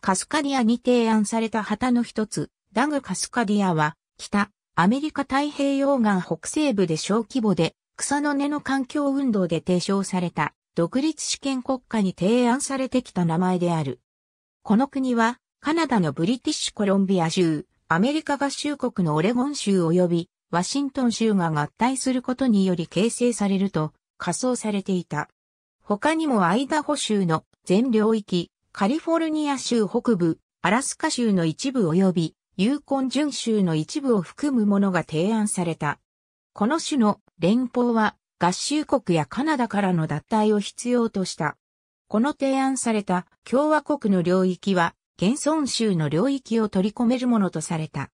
カスカディアに提案された旗の一つ、ダグ・カスカディアは、北、アメリカ太平洋岸北西部で小規模で、草の根の環境運動で提唱された、独立主権国家に提案されてきた名前である。この国は、カナダのブリティッシュコロンビア州、アメリカ合衆国のオレゴン州及び、ワシントン州が合体することにより形成されると、仮想されていた。他にもアイダホ州の全領域、カリフォルニア州北部、アラスカ州の一部及び、ユーコン準州の一部を含むものが提案された。この種の連邦は合衆国やカナダからの脱退を必要とした。この提案された共和国の領域は、現存州の領域を取り込めるものとされた。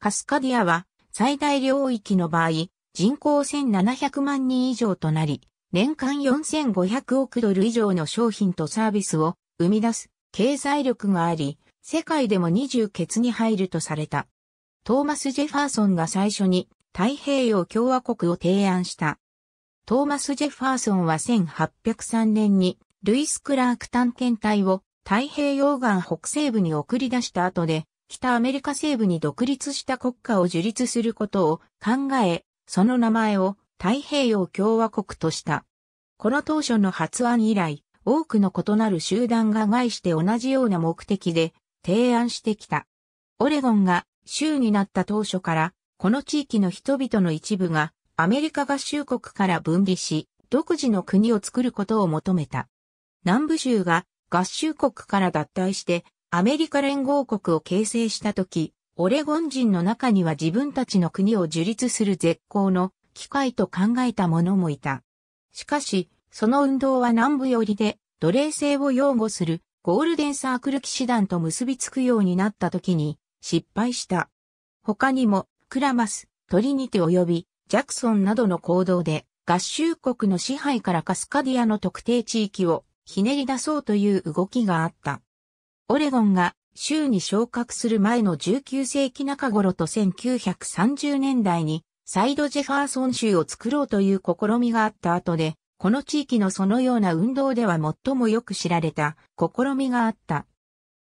カスカディアは最大領域の場合、人口1700万人以上となり、年間4500億ドル以上の商品とサービスを生み出す経済力があり、世界でも20欠に入るとされた。トーマス・ジェファーソンが最初に太平洋共和国を提案した。トーマス・ジェファーソンは1803年にルイス・クラーク探検隊を太平洋岸北西部に送り出した後で、北アメリカ西部に独立した国家を樹立することを考え、その名前を太平洋共和国とした。この当初の発案以来、多くの異なる集団が概して同じような目的で提案してきた。オレゴンが州になった当初から、この地域の人々の一部がアメリカ合衆国から分離し、独自の国を作ることを求めた。南部州が合衆国から脱退してアメリカ連合国を形成した時、オレゴン人の中には自分たちの国を樹立する絶好の機会と考えた者もいた。しかし、その運動は南部寄りで、奴隷制を擁護するゴールデンサークル騎士団と結びつくようになった時に失敗した。他にも、クラマス、トリニテ及びジャクソンなどの行動で合衆国の支配からカスカディアの特定地域をひねり出そうという動きがあった。オレゴンが州に昇格する前の19世紀中頃と1930年代にサイドジェファーソン州を作ろうという試みがあった後でこの地域のそのような運動では最もよく知られた試みがあった。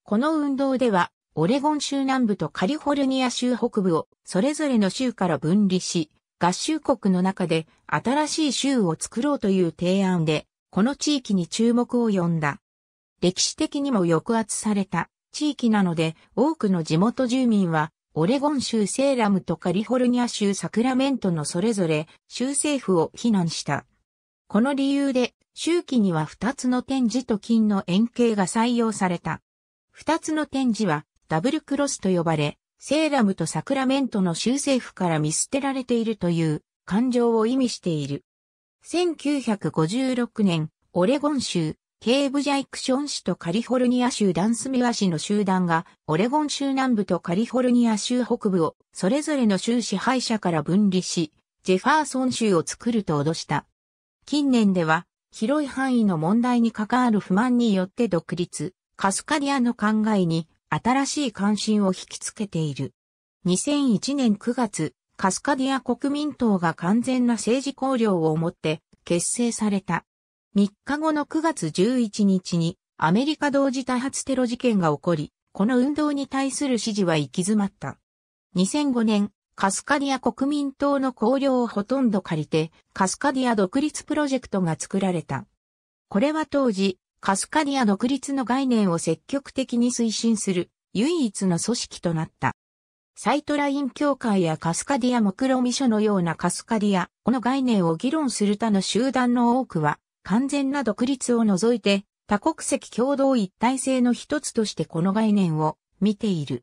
この運動では、オレゴン州南部とカリフォルニア州北部をそれぞれの州から分離し、合衆国の中で新しい州を作ろうという提案で、この地域に注目を呼んだ。歴史的にも抑圧された地域なので、多くの地元住民は、オレゴン州セーラムとカリフォルニア州サクラメントのそれぞれ州政府を非難した。この理由で、周期には2つの点字と金の円形が採用された。2つの点字は、ダブルクロスと呼ばれ、セーラムとサクラメントの州政府から見捨てられているという感情を意味している。1956年、オレゴン州、ケーブジャイクション市とカリフォルニア州ダンスミワ市の集団が、オレゴン州南部とカリフォルニア州北部を、それぞれの州支配者から分離し、ジェファーソン州を作ると脅した。近年では、広い範囲の問題に関わる不満によって独立、カスカディアの考えに新しい関心を引きつけている。2001年9月、カスカディア国民党が完全な政治綱領をもって結成された。3日後の9月11日にアメリカ同時多発テロ事件が起こり、この運動に対する支持は行き詰まった。2005年、カスカディア国民党の公領をほとんど借りて、カスカディア独立プロジェクトが作られた。これは当時、カスカディア独立の概念を積極的に推進する唯一の組織となった。サイトライン協会やカスカディア目論見書のようなカスカディアの概念を議論する他の集団の多くは、完全な独立を除いて、多国籍共同一体性の一つとしてこの概念を見ている。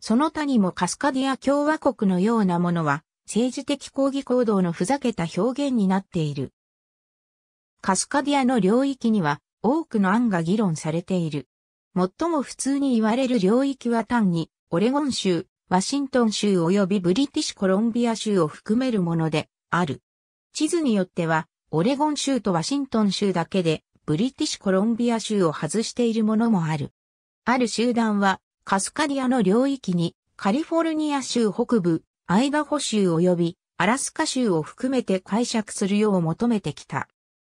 その他にもカスカディア共和国のようなものは、政治的抗議行動のふざけた表現になっている。カスカディアの領域には多くの案が議論されている。最も普通に言われる領域は単に、オレゴン州、ワシントン州及びブリティッシュコロンビア州を含めるもので、ある。地図によっては、オレゴン州とワシントン州だけで、ブリティッシュコロンビア州を外しているものもある。ある集団は、カスカディアの領域にカリフォルニア州北部、アイダホ州及びアラスカ州を含めて解釈するよう求めてきた。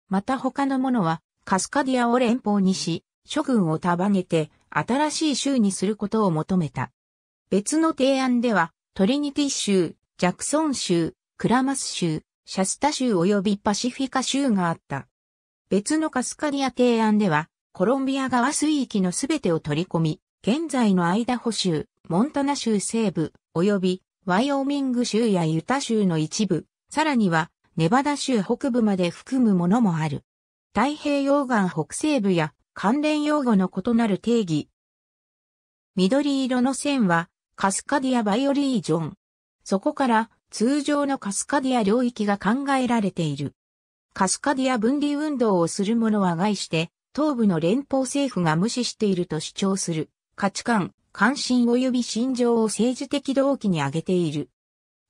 また他の者はカスカディアを連邦にし、諸軍を束ねて新しい州にすることを求めた。別の提案では、トリニティ州、ジャクソン州、クラマス州、シャスタ州及びパシフィカ州があった。別のカスカディア提案では、コロンビア川水域のすべてを取り込み、現在のアイダホ州、モンタナ州西部、及びワイオミング州やユタ州の一部、さらにはネバダ州北部まで含むものもある。太平洋岸北西部や関連用語の異なる定義。緑色の線はカスカディアバイオリージョン。そこから通常のカスカディア領域が考えられている。カスカディア分離運動をする者は外して、東部の連邦政府が無視していると主張する。価値観、関心及び心情を政治的動機に挙げている。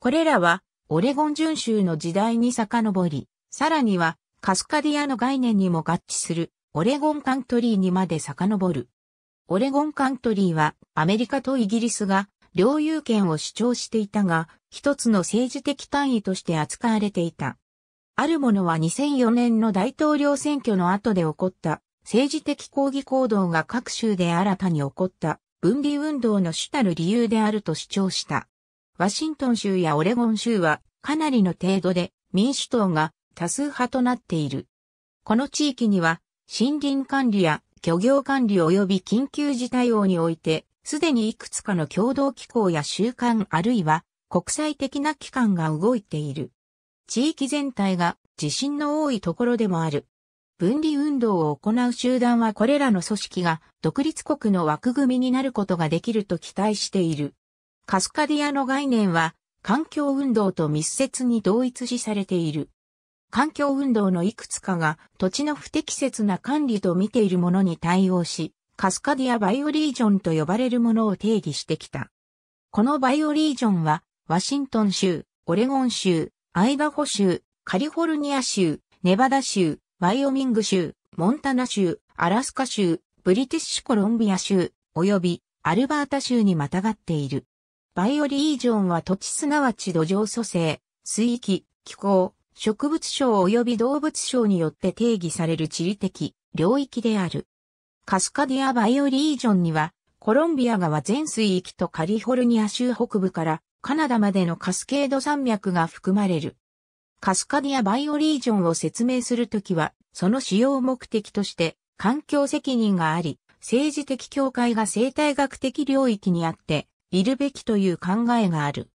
これらは、オレゴン巡州の時代に遡り、さらには、カスカディアの概念にも合致する、オレゴンカントリーにまで遡る。オレゴンカントリーは、アメリカとイギリスが、領有権を主張していたが、一つの政治的単位として扱われていた。あるものは2004年の大統領選挙の後で起こった政治的抗議行動が各州で新たに起こった分離運動の主たる理由であると主張した。ワシントン州やオレゴン州はかなりの程度で民主党が多数派となっている。この地域には森林管理や漁業管理及び緊急事態応においてすでにいくつかの共同機構や習慣あるいは国際的な機関が動いている。地域全体が地震の多いところでもある。分離運動を行う集団はこれらの組織が独立国の枠組みになることができると期待している。カスカディアの概念は環境運動と密接に同一視されている。環境運動のいくつかが土地の不適切な管理と見ているものに対応し、カスカディアバイオリージョンと呼ばれるものを定義してきた。このバイオリージョンは、ワシントン州、オレゴン州、アイダホ州、カリフォルニア州、ネバダ州、ワイオミング州、モンタナ州、アラスカ州、ブリティッシュコロンビア州、及びアルバータ州にまたがっている。バイオリージョンは土地すなわち土壌組成、水域、気候、植物省及び動物省によって定義される地理的領域である。カスカディア・バイオリージョンには、コロンビア川全水域とカリフォルニア州北部からカナダまでのカスケード山脈が含まれる。カスカディア・バイオリージョンを説明するときは、その使用目的として、環境責任があり、政治的境界が生態学的領域にあって、いるべきという考えがある。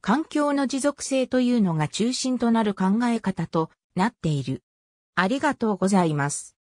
環境の持続性というのが中心となる考え方となっている。ありがとうございます。